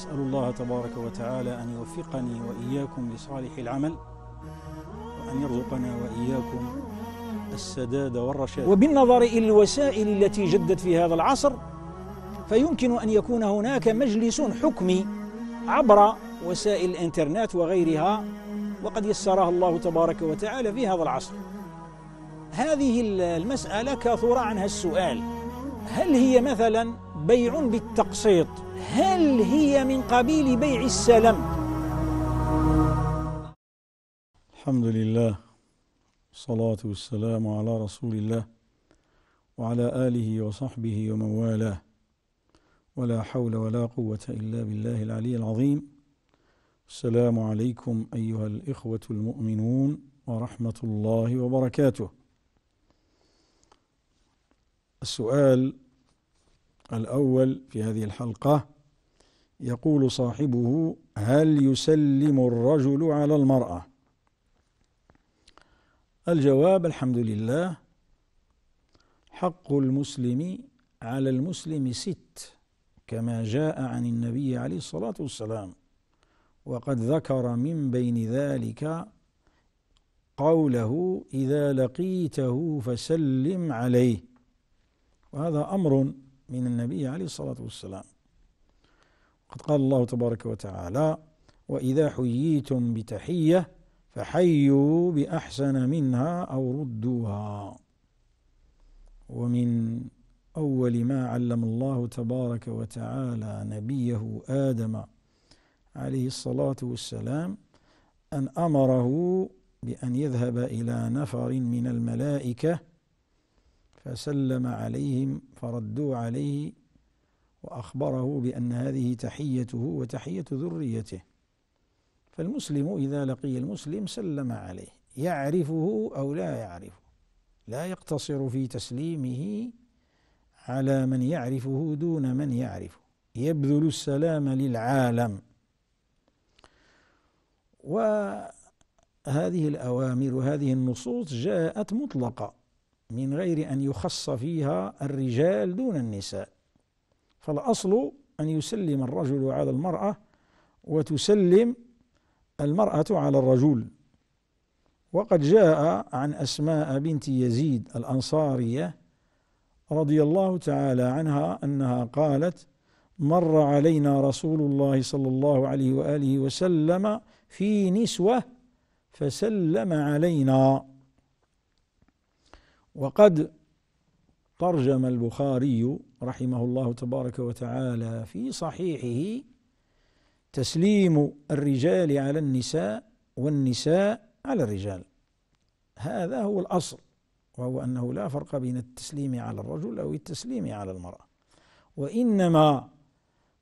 أسأل الله تبارك وتعالى أن يوفقني وإياكم لصالح العمل وأن يرزقنا وإياكم السداد والرشاد وبالنظر إلى الوسائل التي جدت في هذا العصر فيمكن أن يكون هناك مجلس حكمي عبر وسائل الإنترنت وغيرها وقد يسرها الله تبارك وتعالى في هذا العصر هذه المسألة كثر عنها السؤال هل هي مثلا بيع بالتقسيط هل هي من قبيل بيع السلم الحمد لله الصلاة والسلام على رسول الله وعلى آله وصحبه ومن والاه ولا حول ولا قوة إلا بالله العلي العظيم السلام عليكم أيها الإخوة المؤمنون ورحمة الله وبركاته السؤال الأول في هذه الحلقة يقول صاحبه هل يسلم الرجل على المرأة الجواب الحمد لله حق المسلم على المسلم ست كما جاء عن النبي عليه الصلاة والسلام وقد ذكر من بين ذلك قوله إذا لقيته فسلم عليه وهذا أمر من النبي عليه الصلاة والسلام قد قال الله تبارك وتعالى وإذا حييتم بتحية فحيوا بأحسن منها أو ردوها ومن أول ما علم الله تبارك وتعالى نبيه آدم عليه الصلاة والسلام أن أمره بأن يذهب إلى نفر من الملائكة فسلم عليهم فردوا عليه وأخبره بأن هذه تحيته وتحية ذريته فالمسلم إذا لقي المسلم سلم عليه يعرفه أو لا يعرفه لا يقتصر في تسليمه على من يعرفه دون من يعرفه يبذل السلام للعالم وهذه الأوامر وهذه النصوص جاءت مطلقة من غير أن يخص فيها الرجال دون النساء فالأصل أن يسلم الرجل على المرأة وتسلم المرأة على الرجل وقد جاء عن أسماء بنت يزيد الأنصارية رضي الله تعالى عنها أنها قالت مر علينا رسول الله صلى الله عليه وآله وسلم في نسوة فسلم علينا وقد ترجم البخاري رحمه الله تبارك وتعالى في صحيحه تسليم الرجال على النساء والنساء على الرجال هذا هو الأصل وهو أنه لا فرق بين التسليم على الرجل أو التسليم على المرأة وإنما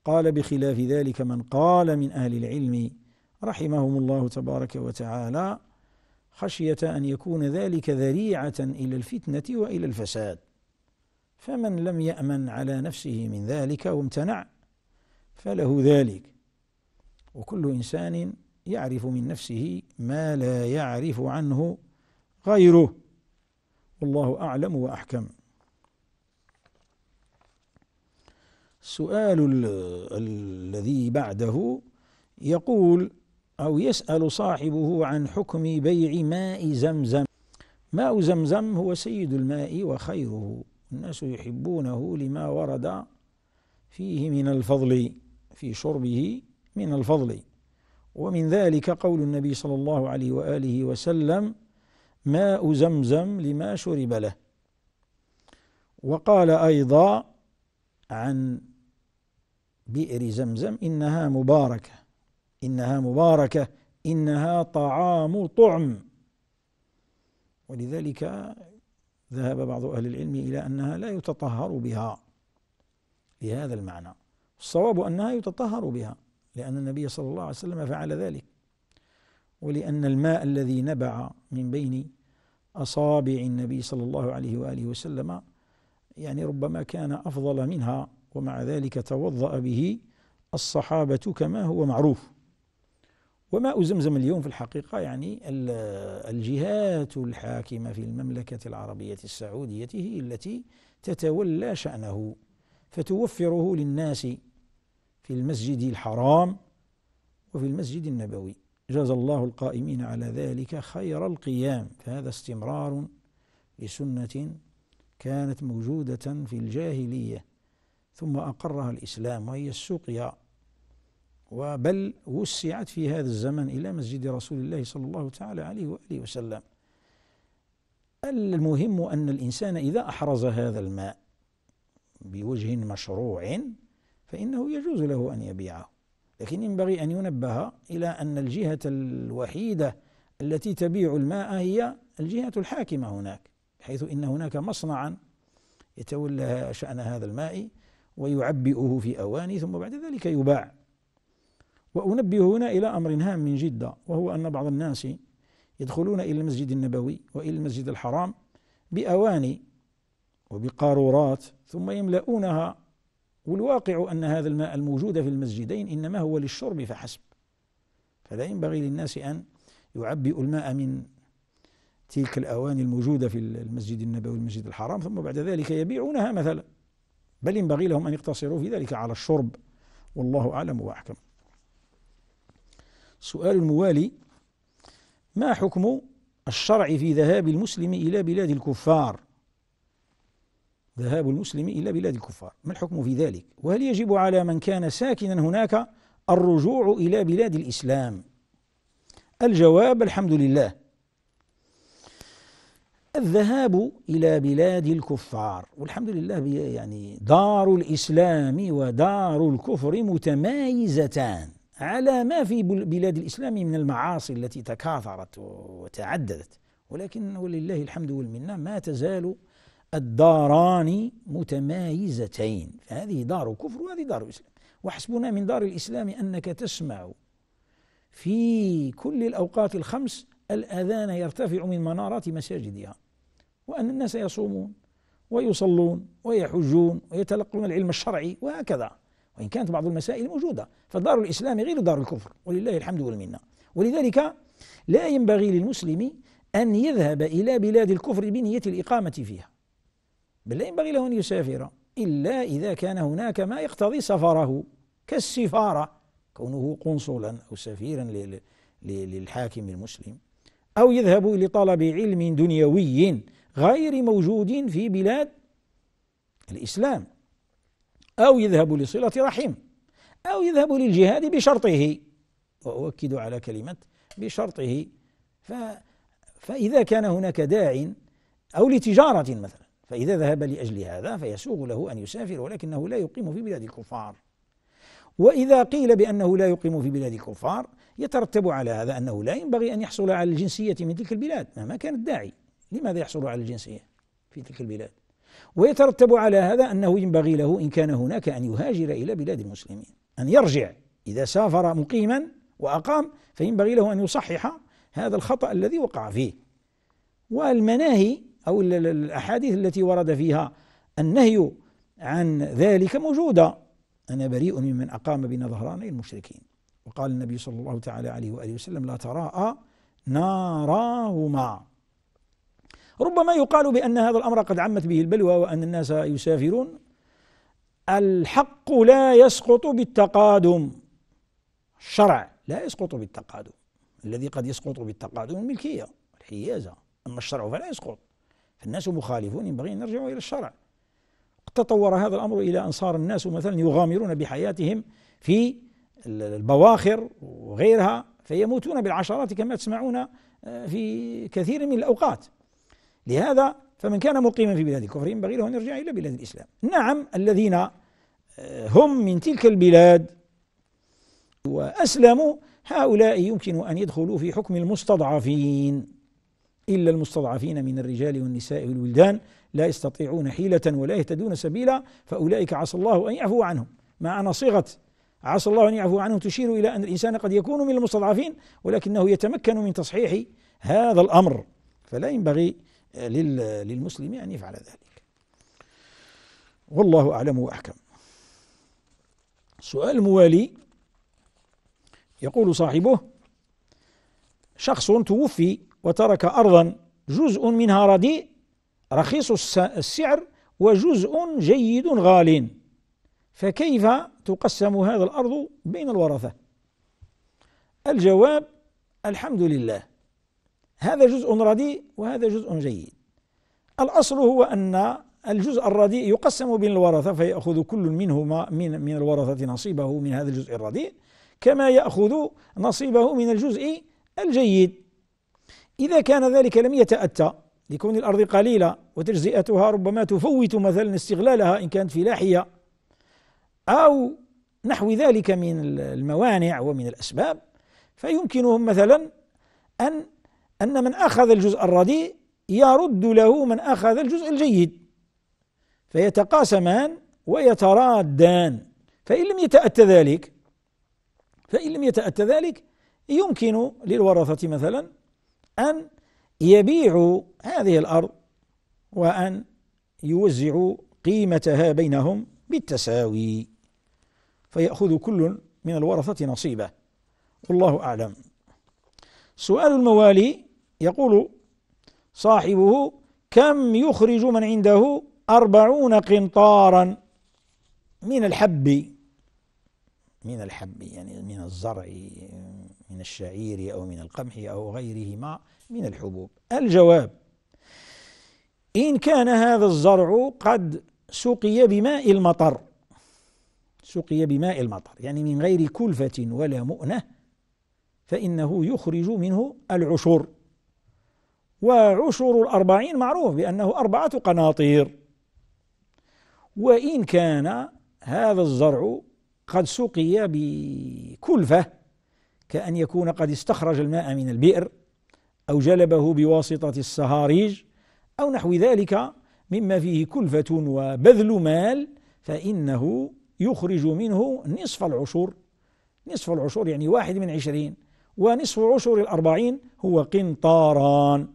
قال بخلاف ذلك من قال من أهل العلم رحمهم الله تبارك وتعالى خشية أن يكون ذلك ذريعة إلى الفتنة وإلى الفساد فمن لم يأمن على نفسه من ذلك وامتنع فله ذلك وكل إنسان يعرف من نفسه ما لا يعرف عنه غيره والله أعلم وأحكم السؤال الذي بعده يقول أو يسأل صاحبه عن حكم بيع ماء زمزم ماء زمزم هو سيد الماء وخيره الناس يحبونه لما ورد فيه من الفضل في شربه من الفضل ومن ذلك قول النبي صلى الله عليه وآله وسلم ماء زمزم لما شرب له وقال أيضا عن بئر زمزم إنها مباركة إنها مباركة إنها طعام طعم ولذلك ذهب بعض أهل العلم إلى أنها لا يتطهر بها بهذا المعنى الصواب أنها يتطهر بها لأن النبي صلى الله عليه وسلم فعل ذلك ولأن الماء الذي نبع من بين أصابع النبي صلى الله عليه وآله وسلم يعني ربما كان أفضل منها ومع ذلك توضأ به الصحابة كما هو معروف وماء زمزم اليوم في الحقيقة يعني الجهات الحاكمة في المملكة العربية السعودية هي التي تتولى شأنه فتوفره للناس في المسجد الحرام وفي المسجد النبوي جاز الله القائمين على ذلك خير القيام فهذا استمرار لسنة كانت موجودة في الجاهلية ثم أقرها الإسلام وهي السقيا وبل وسعت في هذا الزمن إلى مسجد رسول الله صلى الله تعالى عليه وآله وسلم المهم أن الإنسان إذا أحرز هذا الماء بوجه مشروع فإنه يجوز له أن يبيعه لكن ينبغي أن ينبه إلى أن الجهة الوحيدة التي تبيع الماء هي الجهة الحاكمة هناك بحيث إن هناك مصنعا يتولى شأن هذا الماء ويعبئه في أواني ثم بعد ذلك يباع وأنبه هنا إلى أمر هام من جدة وهو أن بعض الناس يدخلون إلى المسجد النبوي وإلى المسجد الحرام بأواني وبقارورات ثم يملؤونها والواقع أن هذا الماء الموجود في المسجدين إنما هو للشرب فحسب فلا ينبغي للناس أن يعبئوا الماء من تلك الأواني الموجودة في المسجد النبوي والمسجد الحرام ثم بعد ذلك يبيعونها مثلا بل ينبغي لهم أن يقتصروا في ذلك على الشرب والله أعلم وأحكم سؤال الموالي ما حكم الشرع في ذهاب المسلم إلى بلاد الكفار ذهاب المسلم إلى بلاد الكفار ما الحكم في ذلك وهل يجب على من كان ساكنا هناك الرجوع إلى بلاد الإسلام الجواب الحمد لله الذهاب إلى بلاد الكفار والحمد لله يعني دار الإسلام ودار الكفر متمايزتان على ما في بلاد الإسلام من المعاصي التي تكاثرت وتعددت ولكن ولله الحمد والمنة ما تزال الداران متمايزتين فهذه دار كفر وهذه دار إسلام وحسبنا من دار الإسلام أنك تسمع في كل الأوقات الخمس الأذان يرتفع من منارات مساجدها وأن الناس يصومون ويصلون ويحجون ويتلقون العلم الشرعي وهكذا وإن كانت بعض المسائل موجودة فدار الإسلام غير دار الكفر ولله الحمد والمنة ولذلك لا ينبغي للمسلم أن يذهب إلى بلاد الكفر بنية الإقامة فيها بل لا ينبغي له أن يسافر إلا إذا كان هناك ما يقتضي سفره كالسفارة كونه قنصلا أو سفيرا للحاكم المسلم أو يذهب لطلب علم دنيوي غير موجود في بلاد الإسلام أو يذهب لصلة رحم أو يذهب للجهاد بشرطه وأؤكد على كلمة بشرطه ف فإذا كان هناك داع أو لتجارة مثلا فإذا ذهب لأجل هذا فيسوغ له أن يسافر ولكنه لا يقيم في بلاد الكفار وإذا قيل بأنه لا يقيم في بلاد الكفار يترتب على هذا أنه لا ينبغي أن يحصل على الجنسية من تلك البلاد مهما كان الداعي لماذا يحصل على الجنسية في تلك البلاد ويترتب على هذا أنه ينبغي له إن كان هناك أن يهاجر إلى بلاد المسلمين أن يرجع إذا سافر مقيما وأقام فينبغي له أن يصحح هذا الخطأ الذي وقع فيه والمناهي أو الأحاديث التي ورد فيها النهي عن ذلك موجودة أنا بريء ممن أقام بين ظهراني المشركين وقال النبي صلى الله تعالى عليه وآله وسلم لا تراءى ناراهما ربما يقال بأن هذا الأمر قد عمت به البلوى وأن الناس يسافرون الحق لا يسقط بالتقادم الشرع لا يسقط بالتقادم الذي قد يسقط بالتقادم الملكية الحيازة أما الشرع فلا يسقط فالناس مخالفون ينبغي أن يرجعوا إلى الشرع تطور هذا الأمر إلى أن صار الناس مثلا يغامرون بحياتهم في البواخر وغيرها فيموتون بالعشرات كما تسمعون آه، في كثير من الأوقات لهذا فمن كان مقيما في بلاد الكفر ينبغي له أن يرجع إلى بلاد الإسلام نعم الذين آه، هم من تلك البلاد وأسلموا هؤلاء يمكن أن يدخلوا في حكم المستضعفين إلا المستضعفين من الرجال والنساء والولدان لا يستطيعون حيلة ولا يهتدون سبيلا فأولئك عسى الله أن يعفو عنهم مع أن صيغة عسى الله أن يعفو عنهم تشير إلى أن الإنسان قد يكون من المستضعفين ولكنه يتمكن من تصحيح هذا الأمر فلا ينبغي للمسلم أن يفعل ذلك والله أعلم وأحكم السؤال الموالي يقول صاحبه شخص توفي وترك أرضا جزء منها رديء رخيص السعر وجزء جيد غال فكيف تقسم هذا الأرض بين الورثة الجواب الحمد لله هذا جزء رديء وهذا جزء جيد الأصل هو أن الجزء الرديء يقسم بين الورثة فيأخذ كل منهما من من الورثة نصيبه من هذا الجزء الرديء كما يأخذ نصيبه من الجزء الجيد إذا كان ذلك لم يتأتى لكون الأرض قليلة وتجزئتها ربما تفوت مثلا استغلالها إن كانت فلاحية أو نحو ذلك من الموانع ومن الأسباب فيمكنهم مثلا أن أن من أخذ الجزء الرديء يرد له من أخذ الجزء الجيد فيتقاسمان ويترادان فإن لم يتأتى ذلك فإن لم يتأتى ذلك يمكن للورثة مثلا أن يبيعوا هذه الأرض وأن يوزعوا قيمتها بينهم بالتساوي فيأخذ كل من الورثة نصيبه والله أعلم سؤال الموالي يقول صاحبه كم يخرج من عنده أربعون قنطارا من الحب من الحب يعني من الزرع من الشعير أو من القمح أو غيرهما من الحبوب الجواب إن كان هذا الزرع قد سقي بماء المطر سقي بماء المطر يعني من غير كلفة ولا مؤنة فإنه يخرج منه العشر وعشر الأربعين معروف بأنه أربعة قناطير وإن كان هذا الزرع قد سقي بكلفة كأن يكون قد استخرج الماء من البئر أو جلبه بواسطة السهاريج أو نحو ذلك مما فيه كلفة وبذل مال فإنه يخرج منه نصف العشر نصف العشر يعني واحد من عشرين ونصف عشر الأربعين هو قنطاران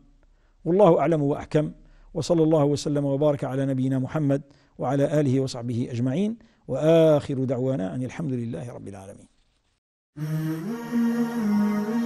والله أعلم وأحكم وصلى الله وسلم وبارك على نبينا محمد وعلى آله وصحبه أجمعين وآخر دعوانا أن الحمد لله رب العالمين